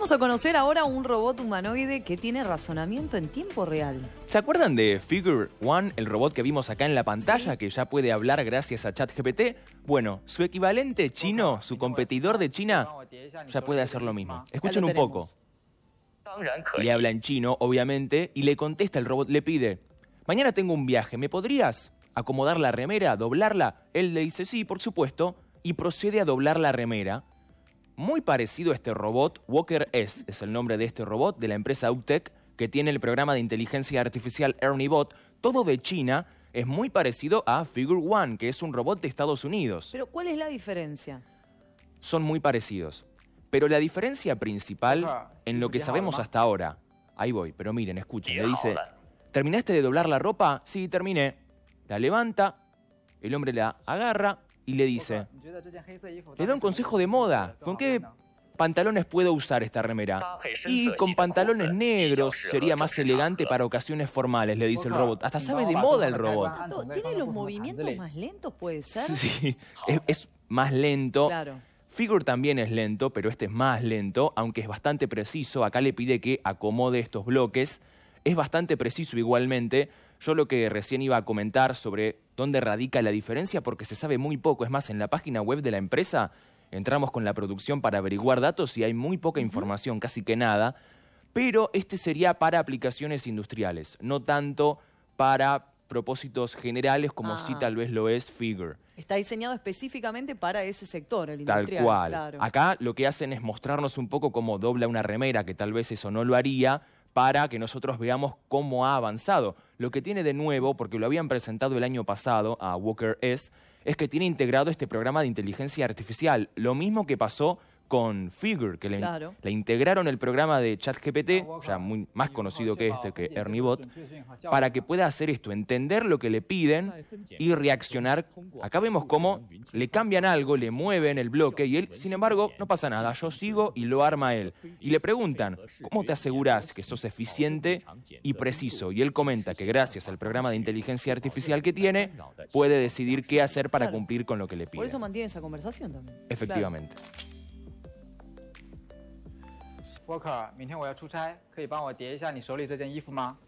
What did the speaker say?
Vamos a conocer ahora un robot humanoide que tiene razonamiento en tiempo real. ¿Se acuerdan de Figure One, el robot que vimos acá en la pantalla, que ya puede hablar gracias a ChatGPT? Bueno, su equivalente chino, su competidor de China, ya puede hacer lo mismo. Escuchen un poco. Le habla en chino, obviamente, y le contesta el robot, le pide, mañana tengo un viaje, ¿me podrías acomodar la remera, doblarla? Él le dice, sí, por supuesto, y procede a doblar la remera muy parecido a este robot. Walker S es el nombre de este robot de la empresa UTEC, que tiene el programa de inteligencia artificial Erniebot todo de China, es muy parecido a Figure One, que es un robot de Estados Unidos. Pero ¿cuál es la diferencia? Son muy parecidos. Pero la diferencia principal en lo que sabemos hasta ahora. Ahí voy, pero miren, escuchen, le dice, ¿terminaste de doblar la ropa? Sí, terminé. La levanta, el hombre la agarra, y le dice, le da un consejo de moda, ¿con qué pantalones puedo usar esta remera? Ah, y con pantalones negros sería más elegante para ocasiones formales, le dice el robot. Hasta sabe de moda el robot. Tiene los movimientos más lentos, puede ser. Sí, es, es más lento. Claro. Figure también es lento, pero este es más lento, aunque es bastante preciso. Acá le pide que acomode estos bloques. Es bastante preciso igualmente. Yo lo que recién iba a comentar sobre dónde radica la diferencia, porque se sabe muy poco, es más, en la página web de la empresa entramos con la producción para averiguar datos y hay muy poca información, casi que nada, pero este sería para aplicaciones industriales, no tanto para propósitos generales como si ah. tal vez lo es Figure. Está diseñado específicamente para ese sector, el industrial. Tal cual. Acá lo que hacen es mostrarnos un poco cómo dobla una remera, que tal vez eso no lo haría, para que nosotros veamos cómo ha avanzado. Lo que tiene de nuevo, porque lo habían presentado el año pasado a Walker S, es que tiene integrado este programa de inteligencia artificial, lo mismo que pasó con Figure, que le, integraron el programa de ChatGPT, ya ah, muy, más conocido que este, que Ernie Bot, para que pueda hacer esto, entender lo que le piden y reaccionar. Acá vemos cómo le cambian algo, le mueven el bloque y él, sin embargo, no pasa nada, yo sigo y lo arma él. Y le preguntan, ¿cómo te aseguras que sos eficiente y preciso? Y él comenta que gracias al programa de inteligencia artificial que tiene, puede decidir qué hacer para cumplir con lo que le piden. Por eso mantiene esa conversación también. Efectivamente. w 克，r k e r 明天我要出差，可以帮我叠一下你手里这件衣服吗？